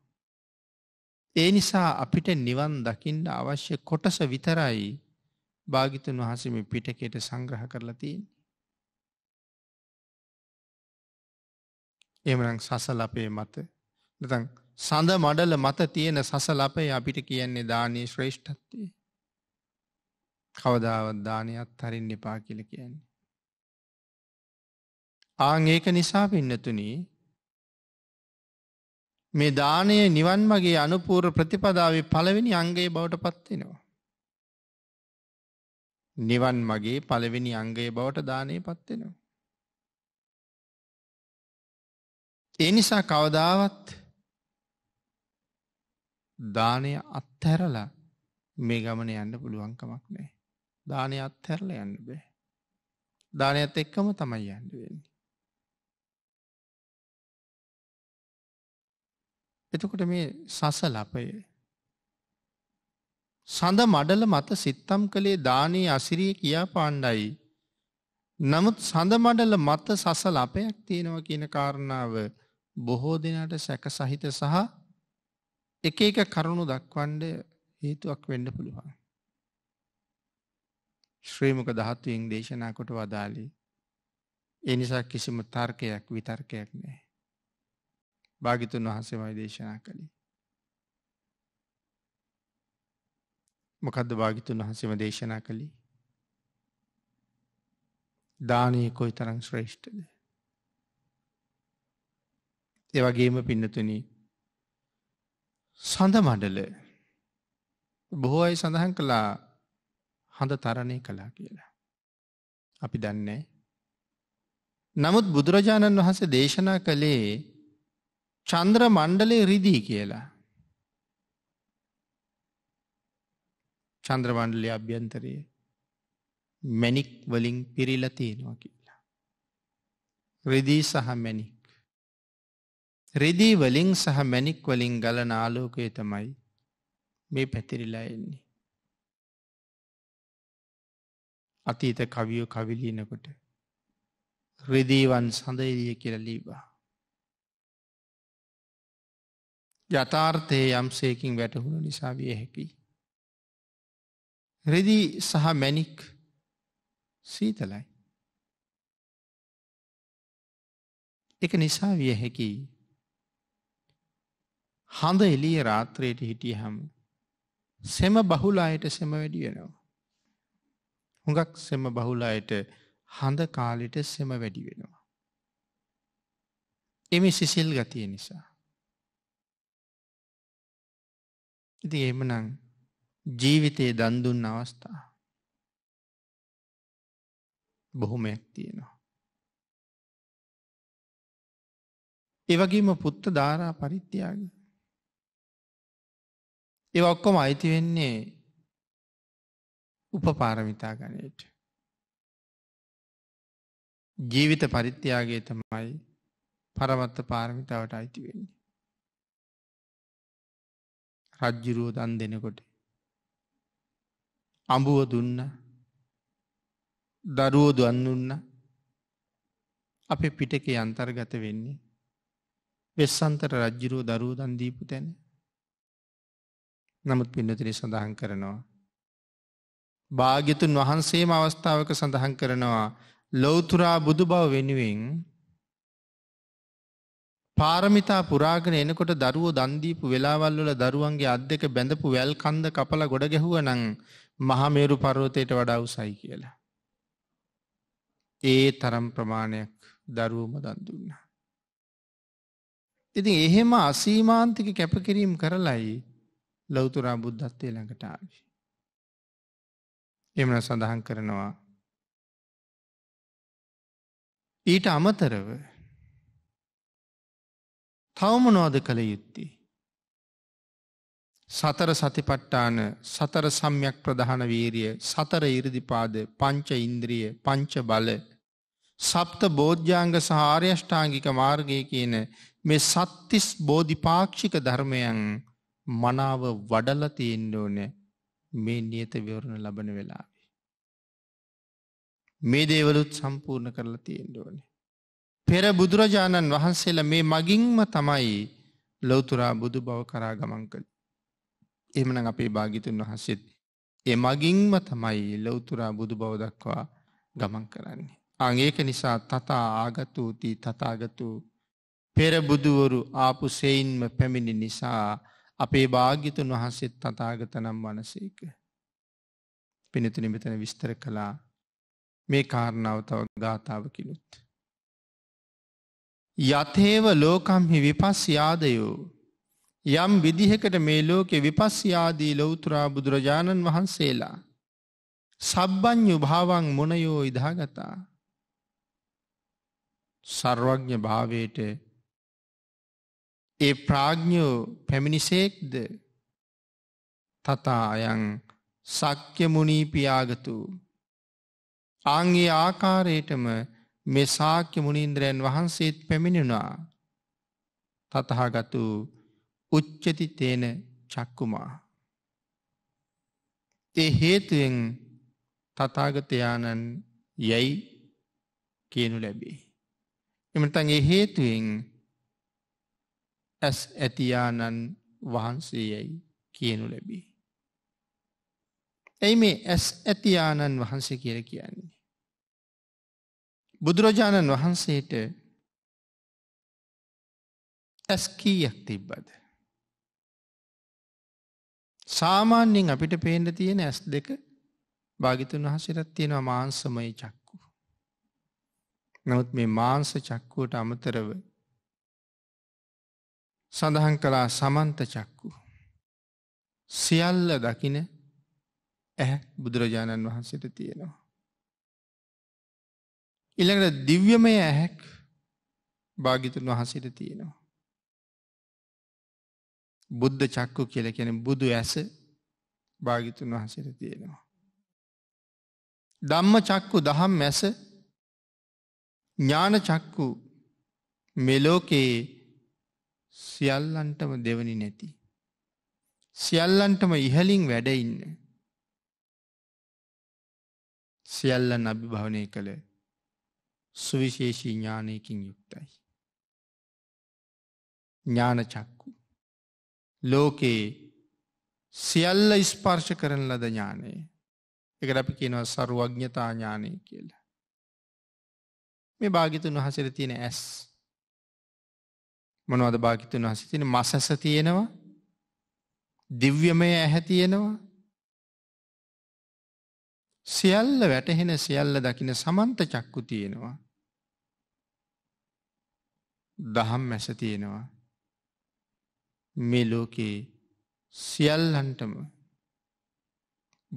ඒ නිසා අපිට නිවන් දකිින්ට අවශ්‍ය කොටස විතරයි භාගිතුන් වහසම පිටකෙට සංග්‍රහ කරලතින්. එමරං සසලපය මත නතන් සඳ මඩල මත තියෙන සසලපය අපිට කියන්නේ දානී ශ්‍රේෂ්ඨත්තිය. කවදාවත් දානයත් හරින් එපා කියල කියන්නේ. ආං ඒක නිසා පින්නතුනී මේ දානය නිවන් මගේ අනුපූර ප්‍රතිපදාවේ පළවෙනි අංගේ බවට පත්වෙනවා. නිවන් මගේ පළවෙනි අංගේ බවට දානය පත්වෙනවා. ඒ නිසා කවදාවත් දානය අත්හැරලා මේ ගමන යන්න පුළුවන්කමක් නෑ. දානය අත්හැරල යන්න බෑ. දානයත් එක්කම තමයි යන්න වෙන්නේ. එතකොට මේ සසලපය සඳ මඩල මත සිත්තම් කළේ දානී අසිරිය කියා පාණ්ඩයි. නමුත් සඳ මඩල මත සසල අපයක් තියෙනවා කියන කාරණාව බොහෝ දෙනාට සැක සහිත සහ එක එක කරුණු දක්වන්ඩ හේතුවක් වෙන්න පුළුවන්. ශ්‍රීමක දහත්වයෙන් දේශනා කොට වදාලි. එනිසා කිසිම තර්කයක් විතර්කයක් නෑ. භාගිතුන් වහන්සේමයි දේශනා කළේ. මොකදද භාගිතුන් වහන්සේම දේශනා කළේ. දානය කොයි තරං ශ්‍රේෂ්ඨද. එවගේම පින්නතුනි සඳ මඩල බොහෝ අයි සඳහන් කළා හඳ තරණය කලා කියලා. අපි දන්නේ. නමුත් බුදුරජාණන් වහන්සේ දේශනා කළේ චන්ද්‍ර මණ්ඩලේ රිදී කියලා. චන්ද්‍ර මණ්ඩලේ අභ්‍යන්තරයේ මැනික් වලින් පිරිලා තියෙනවා කියලා. රිදී සහ මැනික්. රිදී වලින් සහ මැනික් වලින් ගලන ආලෝකය තමයි මේ පැතිරිලා එන්නේ. අතීත කවියෝ කවිලීනකොට රිදීවන් සඳයිරිය කියල ලීබා. යථාර්ථය යම්සේකින් වැටහුණු නිසා විය හැකි. රෙදී සහ මැනික් සීතලයි. එක නිසා විය හැකි. හඳ එලිය රාත්‍රයට හිටිය හම සෙම බහුලායට සෙම වැඩි වෙනවා. හුඟක් සෙම බහුලායට හඳ කාලෙට සෙම වැඩි වෙනවා. එමි සිසිල් ගතිය නිසා. ඉති එමනං ජීවිතයේ දන්දුන්න අවස්ථා බොහොමයක් තියෙනවා. එවගේම පුත්ත ධාරා පරිත්‍යයාග. ඒ ඔක්කොම අයිති වෙන්නේ උපපාරමිතා ගණයට. ජීවිත පරිත්‍යයාගේ තමයි පරවත්ත පාරමිතාවට අයිති වෙන්නේ. රජ්ජුරුව දන් දෙනකොට. අඹුව දුන්න දරුවෝ දුවන්නුන්න අපේ පිටක අන්තර්ගත වෙන්නේ වෙස්සන්තර රජ්ජුරුව දරුව දන්දීපු තැන නමුත් පින්නතිරි සඳහන් කරනවා. භාග්‍යතුන් වහන්සේම අවස්ථාවක සඳහන් කරනවා ලොවතුරා බුදු බව වෙනුවෙන් පාරමිතා පුරාගෙන එනකොට දරුවෝ දන්දීපු වෙලාවල් වල දරුවන්ගේ අත් දෙක බැඳපු වැල් කන්ද කපලා ගොඩ ගැහුවා නම් මහමේරු පර්වතයට වඩා උසයි කියලා. ඒ තරම් ප්‍රමාණයක් දරුවම දන් දුන්නා. ඉතින් එහෙම අසීමාන්තික කැපකිරීම් කරලයි ලෞතුරා බුද්ධත්වය ළඟට ආවි. එමන සඳහන් කරනවා. ඊට අමතරව තවමනෝද කළ යුත්තේ. සතර සතිපට්ටාන සතර සම්යක් ප්‍රධාන වීරිය සතර ඉරිදිපාද පංච ඉන්ද්‍රිය පංච බල සප්ත බෝධ්‍යාංග සහාර්යෂ්ඨාංගික මාර්ගය කියන මේ සත්තිස් බෝධිපාක්ෂික ධර්මයන් මනාව වඩලතියෙන්ඩ ඕන මේ නියත විවරණ ලබන වෙලාවේ. මේ දේවලුත් සම්පූර්ණ කරලා තියෙන්ඩ ඕනේ. පෙර බුදුරජාණන් වහන්සේලා මේ මගින්ම තමයි ලොවතුරා බුදු බව කරා ගමන් කළ. එමන අපේ භාගිතුන් වහන්සේත්. එ මගින්ම තමයි ලොවතුරා බුදු බව දක්වා ගමන් කරන්නේ. අඒක නිසා තතා ආගතූතිී තතාගතු පෙරබුදුවරු ආපු සෙයින්ම පැමිණි නිසා අපේ භාගිතුන් වහන්සේත් තතාගතනම් වනසේක. පිණිතුනි මෙතන විස්තර කළා මේ කාරණාව තව ගාථාවකිනුත්. යතේව ලෝකම්හි විපස්යාදයෝ. යම් විදිහකට මේ ලෝකෙ විපස්යාදී ලොවතුරා බුදුරජාණන් වහන්සේලා. සබ්බඥු භාවන් මොනයෝ ඉදාගතා. සර්වඥ භාවයට ඒ ප්‍රාග්ඥෝ පැමිණිසේක්ද තතා අයං සක්‍යමුණී පියාගතු. ආංගේ ආකාරයටම මේ සාක්‍ය මුනින්ද්‍රයන් වහන්සේත් පැමිණෙනවා තතහාගතු උච්චති තේන චක්කුමා. ඒ හේතුවෙන් තතාගතයාණන් යැයි කියනු ලැබේ. එමතන් ඒ හේතුවෙන් ඇස් ඇතියාණන් වහන්සේ යැයි කියනු ලැබේ. ඇයි මේ ඇස් ඇතියාණන් වහන්සේ කියල කියන්නේ. බුදුරජාණන් වහන්සේට ඇස්කීයක් තිබ්බද. සාමාන්‍යෙන් අපිට පේන්න තියෙන ඇස් දෙක භාගිතුන් වහසිරත් තියෙනවා මාංසමයි චක්කු. නවත් මේ මාංස චක්කුවට අමතරව සඳහන් කළා සමන්ත චක්කු. සියල්ල දකින ඇහ බුදුරජාණන් වහන්සට තියෙනවා. ඉළඟට දිව්‍යමය ඇහැක් භාගිතුන් වහන්සිට තියෙනවා. බුද්ධ චක්කු කියල කෙන බුදු ඇස භාගිතුන් වහන්සිට තියෙනවා. ධම්ම චක්කු දහම් මැස ඥාන චක්කු මෙලෝකයේ සියල්ලන්ටම දෙවනි නැති. සියල්ලන්ටම ඉහලින් වැඩඉන්න. සියල්ලන් අභිභවනය කළේ සුවිශේෂී ඥානයකින් යුක්තයි. ඥානචක්කු. ලෝකයේ සියල්ල ඉස්පර්ශ කරන ලද ඥානය එක අපි කියනව සරුවඥතා ඥානය කියලා. මේ භාගිතුන් වහසර තියෙන ඇස් මොනවද භාගිතුන් වහස තින මසස තියෙනවා දිව්‍යමය ඇහැ තියෙනවා සියල්ල වැටහෙන සියල්ල දකින සමන්ත චක්කු තියෙනවා. දහම් මැස තියෙනවා. මේ ලෝකයේ සියල්ලන්ටම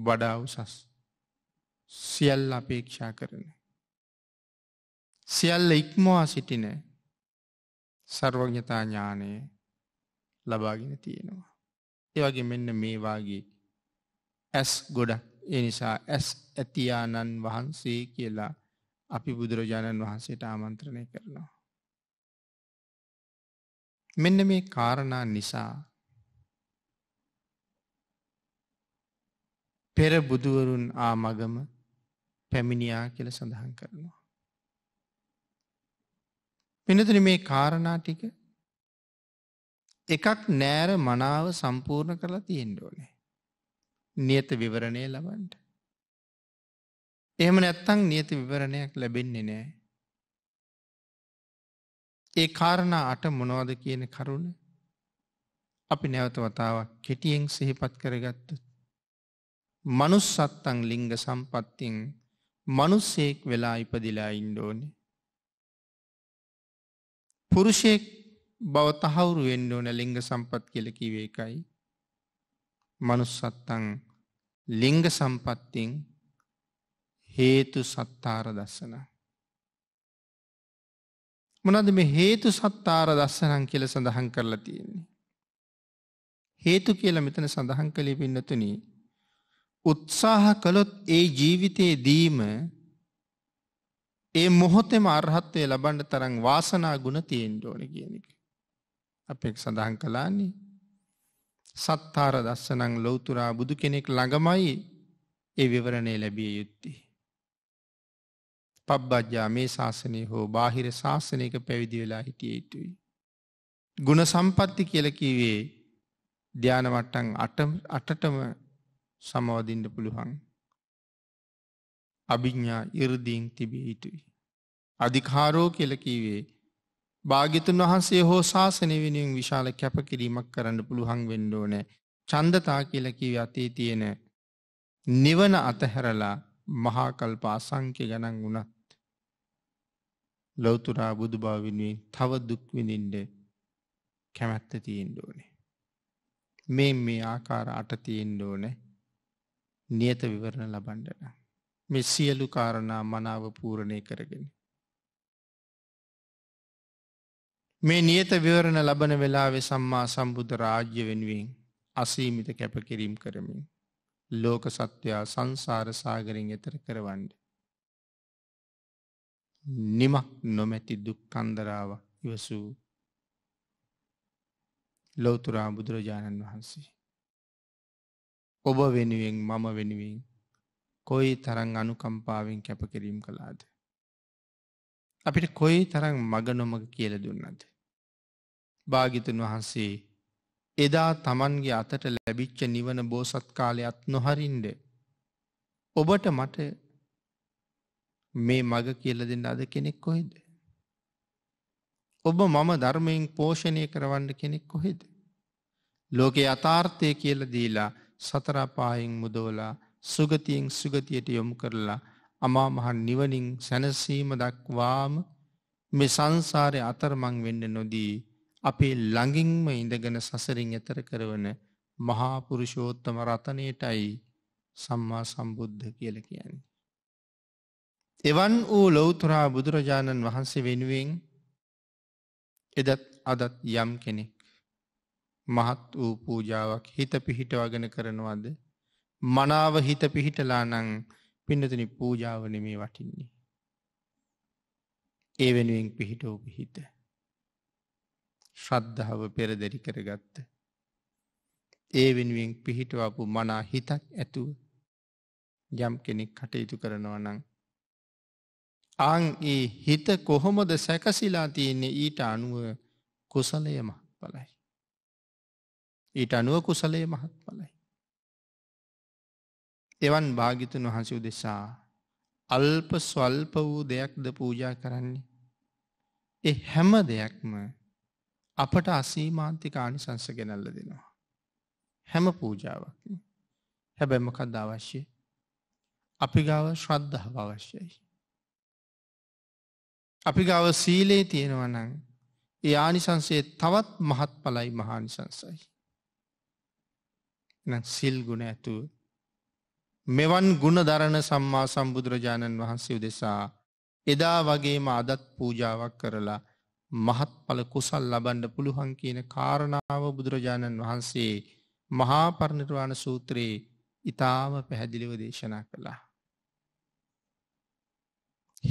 වඩා උසස් සියල් අපේක්ෂා කරන. සියල්ල ඉක්මවා සිටින සර්වඥතා ඥානය ලබාගෙන තියෙනවා. ඒවගේ මෙන්න මේවාගේ ඇස් ගොඩක් ඒ නිසා ඇස් ඇතියාණන් වහන්සේ කියලා අපි බුදුරජාණන් වහන්සේට ආමන්ත්‍රණය කරනවා. මෙන්න මේ කාරණා නිසා පෙර බුදුවරුන් ආමගම පැමිණියා කියල සඳහන් කරනවා. පිනතුන මේ කාරණා ටික එකක් නෑර මනාව සම්පූර්ණ කරලා තියෙන්ඩෝනේ. නියත විවරණය ලබන්ට. එහෙම නැත්තං නියත විවරණයක් ලැබෙන්නේ නෑ. ඒ කාරණ අට මොනවද කියන කරුණ අපි නැවත වතාවක් කෙටියෙන් සිහිපත් කරගත්ත. මනුස්සත්තං ලිංග සම්පත්තිං මනුස්සයෙක් වෙලා ඉපදිලා ඉන්ඩෝනි. පුරුෂයෙක් බව තහවුරු වෙන්ඩෝන ලිංග සම්පත් කියල කිවේකයි. මනුස්සත්තං ලිංග සම්පත්තිං හේතු සත්තාර දස්සන. මොනද මේ හේතු සත්තාර දස්සනං කියල සඳහන් කරලා තියෙන්නේ. හේතු කියල මෙතන සඳහන් කළේ පින්නතුන උත්සාහ කළොත් ඒ ජීවිතයේ දීම ඒ මොහොතෙම අර්හත්වය ලබන්ඩ තරං වාසනා ගුණ තියෙන් ඕන කියන එක. අප සඳහන් කලාන්නේ සත්තාර දස්සනං ලොවතුරා බුදු කෙනෙක් ළඟමයි ඒ විවරණය ලැබිය යුත්තේ. පබ්බජ්ජා මේ ශාසනය හෝ බාහිර ශාසනයක පැවිදි වෙලා හිටිය යුතුයි. ගුණ සම්පත්ති කියලකිවේ ධ්‍යානවට්ටන් අටටම සමවදින්ට පුළුවන්. අභිඥ්ඥා ඉරදීන් තිබිය යුතුයි. අධිකාරෝ කෙලකීවේ භාගිතුන් වහන්සේ හෝ ශාසනය වෙනුවෙන් විශාල කැපකිරීමක් කරන්න පුළුවන් වෙන්න ඕනේ. ඡන්දතා කියලා කිව්වේ අතේ තියෙන නිවන අතහැරලා මහා කල්ප අසංඛ්‍ය ගණන් වුණත් ලෞතුරා බුදුබව වෙනුවෙන් තව දුක් විඳින්න කැමැත්ත තියෙන්න ඕනේ. මේ මේ ආකාර අට තියෙන්න ඕනේ. නියත විවරණ ලබන්න. මේ සියලු කාරණා මනාව පූර්ණේ කරගෙන මේ නියත විවරණ ලබන වෙලාවෙ සම්මා සම්බුද්ධ රාජ්‍ය වෙනුවෙන් අසීමිත කැපකිරීම් කරමින් ලෝක සත්වයා සංසාර සාගරින් එතර කරවන්ඩ. නිමක් නොමැති දුක්කන්දරාව ඉවසූ ලෝතුරා බුදුරජාණන් වහන්සේ. ඔබ වෙනුවෙන් මම වෙනුවෙන් කොයි තරං අනුකම්පාවෙන් කැපකිරීම් කළාද. අපිට කොයි තරං මග නොමග කියල දුන්නද. භාගිතුන් වහන්සේ එදා තමන්ගේ අතට ලැබිච්ච නිවන බෝසත් කාලයත් නොහරින්ඩ. ඔබට මට මේ මග කියල දෙන්න අද කෙනෙක් කොහෙද. ඔබ මම ධර්මයෙන් පෝෂණය කරවන්න කෙනෙක් කොහෙද. ලෝක අතාර්ථය කියල දීලා සතරාපායෙන් මුදෝලා සුගතියෙන් සුගතියට යොමු කරලා අමා මහන් නිවනින් සැනසීම දක්වාම මේ සංසාරය අතරමං වෙන්න නොදී අපේ ළඟින්ම ඉඳගෙන සසරින් එතර කරවන මහාපුරුෂෝත්තම රතනයටයි සම්මා සම්බුද්ධ කියල කියන්නේ. එවන් වූ ලොවතුරා බුදුරජාණන් වහන්සේ වෙනුවෙන් එදත් අදත් යම් කෙනෙක් මහත් වූ පූජාවක් හිත පිහිටවගෙන කරනවද මනාව හිත පිහිටලා නං පින්නතන පූජාවන මේ වටින්නේ. ඒ වෙනුවෙන් පිහිටවපු හිත. ශ්‍රද්ධාව පෙරදැරි කරගත්ත. ඒ වෙනුවෙන් පිහිටවපු මනා හිතක් ඇතුව යම් කෙනෙක් කටයුතු කරනවා නං. ආං ඒ හිත කොහොමද සැකසිලා තියෙන්නේ ඊට අනුව කුසලය මහත් පලයි. ඊට අනුව කුසලේ මහත් පලයි. එවන් භාගිතුන් වහන්සේ උදෙසා අල්ප ස්වල්ප වූ දෙයක්ද පූජා කරන්නේ. එ හැම දෙයක්ම අපට අසීමාන්තික ආනිසංස ගෙනල්ල දෙනවා. හැම පූජාවක් හැබැමකද අවශ්‍ය අපි ගාව ශ්‍රද්ධාව අවශ්‍යයි. අපි ගාව සීලේ තියෙනවනං ඒ ආනිසංසේ තවත් මහත් පලයි මහානිසංසයි. සිල් ගුණ ඇතුව මෙවන් ගුණ දරණ සම්මා සම්බුදුරජාණන් වහන්සේ උදෙසා එදා වගේම අදත් පූජාවක් කරලා මහත්ඵල කුසල් ලබන්න පුළුවන් කියන කාරණාව බුදුරජාණන් වහන්සේ මහා පරණිර්වාණ සූත්‍රයේ ඉතාම පැහැදිලිව දේශනා කළා.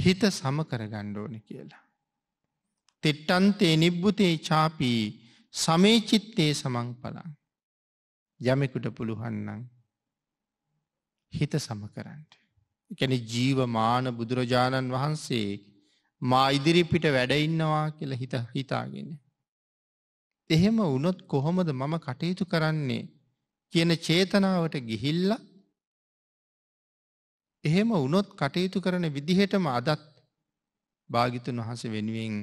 හිත සම කරගන්න ඕන කියලා. තෙට්ටන්තේ නිබ්බුතේ චාපී සමේචිත්තේ සමං පලං. යමෙකුට පුළුහන්නන් හිත සම කරන්න. එකන ජීවමාන බුදුරජාණන් වහන්සේ මා ඉදිරිපිට වැඩඉන්නවා කියලා හිත හිතාගෙන. එහෙම වුනොත් කොහොමද මම කටයුතු කරන්නේ කියන චේතනාවට ගිහිල්ල එහෙම වුනොත් කටයුතු කරන විදිහටම අදත් භාගිතුන් වහස වෙනුවෙන්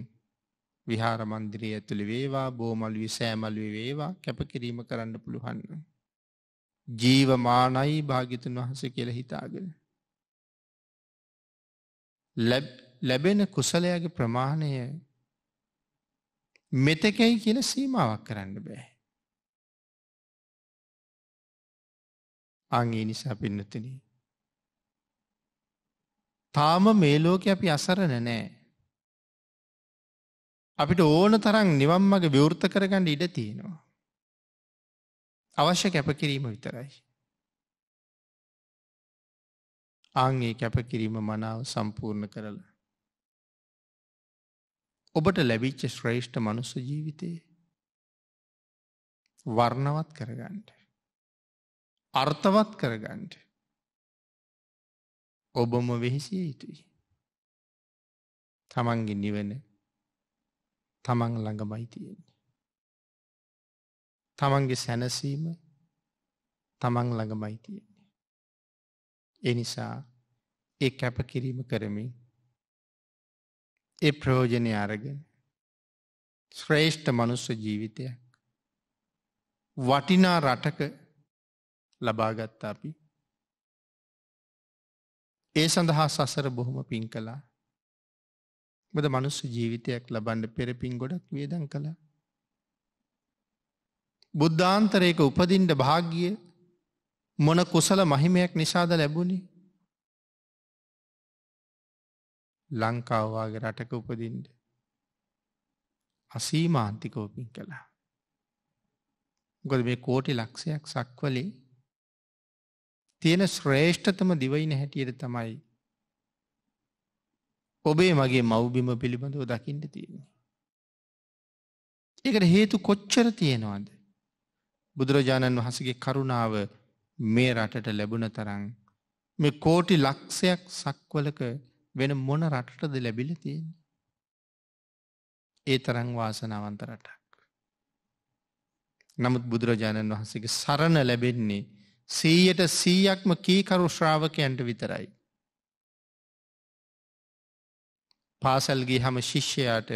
විහාර මන්දිරය ඇතුළි වේවා බෝමල්ුවි සෑමල්ුවි වේවා කැපකිරීම කරන්න පුළුහන්න. ජීව මානයි භාගිතුන් වහස කියල හිතාගෙන. ලැබ් ලැබෙන කුසලයාගේ ප්‍රමාණය මෙතකැයි කියන සීමාවක් කරන්න බෑ. අංගේ නිසා පින්නතින. තාම මේ ලෝක අපි අසරණ නෑ. අපිට ඕන තරම් නිවම් මගේ විවෘත කරගන්න ඉඩ තියෙනවා. අවශ්‍ය කැපකිරීම විතරයි. ආංගේ කැපකිරීම මනාව සම්පූර්ණ කරලා ඔබට ලැබිච්ච ශ්‍රේෂ්ඨ මනුස්ස ජීවිතයේ වර්ණවත් කරගන්ට අර්ථවත් කරගන්ට ඔබම වෙහෙසිය යුතුයි තමන්ගේ නිවන තමන් ළඟමයි තියෙන්නේ තමන්ගේ සැනසීම තමන් ළඟමයි තියෙන්නේ එනිසා ඒ කැපකිරීම කරමින් ඒ ප්‍රයෝජනය අරගෙන ශ්‍රේෂ්ඨ මනුස්ස ජීවිතයක් වටිනා රටක ලබාගත්ත අපි ඒ සඳහා සසර බොහොම පින් කලා බද මනුස්ස ජීවිතයක් ලබන්ඩ පෙරපින් ගොඩක් වියදන් කළා බුද්ධාන්තරයක උපදින්ට භාග්‍ය මොන කුසල මහිමයක් නිසාද ලැබුණේ ලංකාවවාගේ රටක උපදින්ට අසීමාන්තිකෝපින් කළා. ගොද මේ කෝටි ලක්ෂයක් සක්වලේ තියෙන ශ්‍රේෂ්ඨතම දිවයින හැටියට තමයි ඔබේ මගේ මව්බිම පිළිබඳව දකිින්ට තියෙන්නේ. ඒකට හේතු කොච්චර තියෙනවාද. බුදුරජාණන් වහසගේ කරුණාව මේ රටට ලැබුණ තරන් මේ කෝටි ලක්ෂයක් සක්වලක වෙන මොන රටටද ලැබිල තියෙන. ඒ තරං වාසනාවන්ත රටක්. නමුත් බුදුරජාණන් වහන්සේගේ සරණ ලැබෙන්නේ සීයට සීයක්ම කීකරු ශ්‍රාවකයන්ට විතරයි. පාසල්ගේ හම ශිෂ්‍යයාට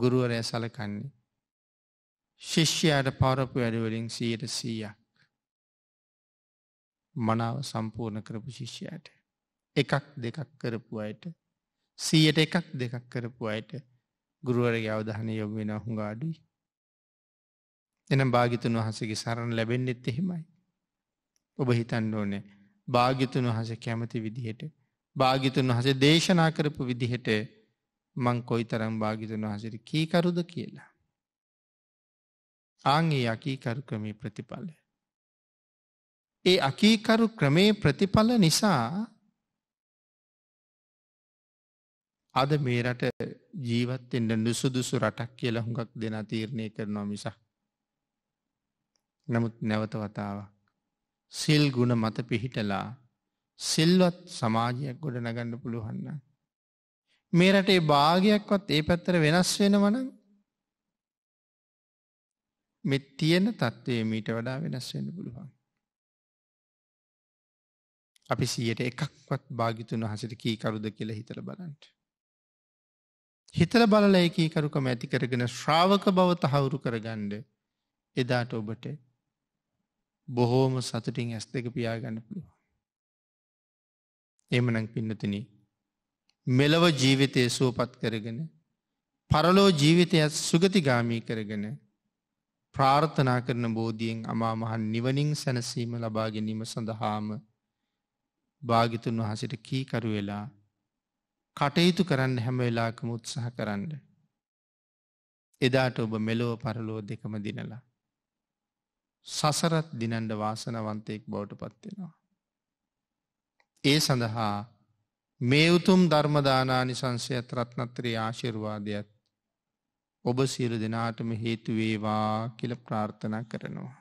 ගුරුවරය සලකන්නේ. ශිෂ්‍යයාට පවරපු වැඩවලින් සීයට සීයක් මනාව සම්පූර්ණ කරපු ශිෂ්‍යයට. එකක් දෙකක් කරපු අයට සීයට එකක් දෙකක් කරපු අයට ගුරුවරගේ අවධානය යොමු වෙන හුඟ අඩුයි. එනම් භාගිතුන් වහසගේ සරණ ලැබෙන්නෙත් එහෙමයි. ඔබ හිතන්න ඕනේ භාගිතුන් වහස කැමති විදිහට භාගිතුන් වහසේ දේශනා කරපු විදිහට මං කොයි තරම් භාගිතුන් වහසට කීකරුද කියලා. ආංගේ යකීකරු ක්‍රමේ ප්‍රතිඵල. ඒ අකීකරු ක්‍රමේ ප්‍රතිඵල නිසා අද මේ රට ජීවත්තෙන්ට නුසුදුසු රටක් කියලා හුඟක් දෙන තීරණය කරනවා මිසා. නමුත් නැවත වතාවක්. සිල් ගුණ මත පිහිටලා සිල්වත් සමාජයක් ගොඩ නගන්න පුළුවන්න. මේ රටේ භාගයක්වත් ඒ පැත්තර වෙනස් වෙනවන මෙ තියෙන තත්ත්වය මීට වඩා වෙනස් වෙන්න පුළුවන්. අපි සියයට එකක්වත් භාගිතුන් වහසට කීකරුද කියල හිතර බලන්ට. හිතල බලල ඒකීකරුකම ඇති කරගෙන ශ්‍රාවක බව තහවුරු කරගණ්ඩ එදාට ඔබට බොහෝම සතුටින් ඇස් දෙක පියාගන්න පුළුව. එමනං පින්නතින මෙලව ජීවිතය සුවපත් කරගෙන පරලෝ ජීවිතයත් සුගතිගාමී කරගෙන ප්‍රාර්ථනා කරන බෝධියෙන් අමාමහන් නිවනින් සැනසීම ලබා ගැනීම සඳහාම භාගිතුන් වහසට කීකරු වෙලා කටයුතු කරන්න හැම වෙලාකම උත්සාහ කරන්න. එදාට ඔබ මෙලොව පරලෝ දෙකම දිනලා. සසරත් දිනන්ඩ වාසනවන්තයෙක් බවට පත්වෙනවා. ඒ සඳහා මේ උතුම් ධර්මදානානි සංසයත් රත්නත්‍රී ආශිර්වාදයත් ඔබ සියලු දෙනාටම හේතුවේවා කියල ප්‍රාර්ථනා කරනවා.